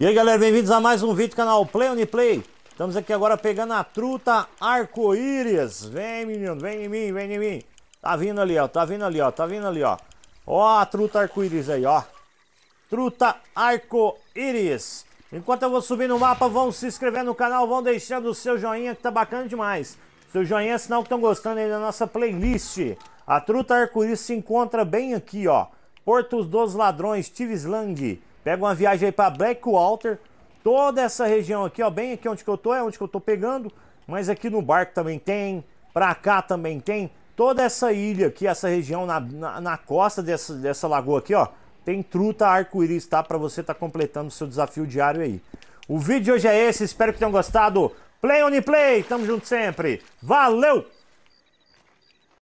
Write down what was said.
E aí galera, bem-vindos a mais um vídeo do canal Play Uniplay Estamos aqui agora pegando a truta arco-íris Vem menino, vem em mim, vem em mim Tá vindo ali, ó, tá vindo ali, ó, tá vindo ali, ó Ó a truta arco-íris aí, ó Truta arco-íris Enquanto eu vou subir no mapa, vão se inscrevendo no canal Vão deixando o seu joinha que tá bacana demais Seu joinha é sinal que estão gostando aí da nossa playlist a truta arco-íris se encontra bem aqui, ó. Portos dos Ladrões, Tivisland. Pega uma viagem aí para Blackwater. Toda essa região aqui, ó, bem aqui onde que eu tô, é onde que eu tô pegando. Mas aqui no barco também tem, pra cá também tem. Toda essa ilha aqui, essa região na, na, na costa dessa, dessa lagoa aqui, ó. Tem truta arco-íris, tá? Pra você tá completando o seu desafio diário aí. O vídeo de hoje é esse, espero que tenham gostado. Play on play, tamo junto sempre. Valeu!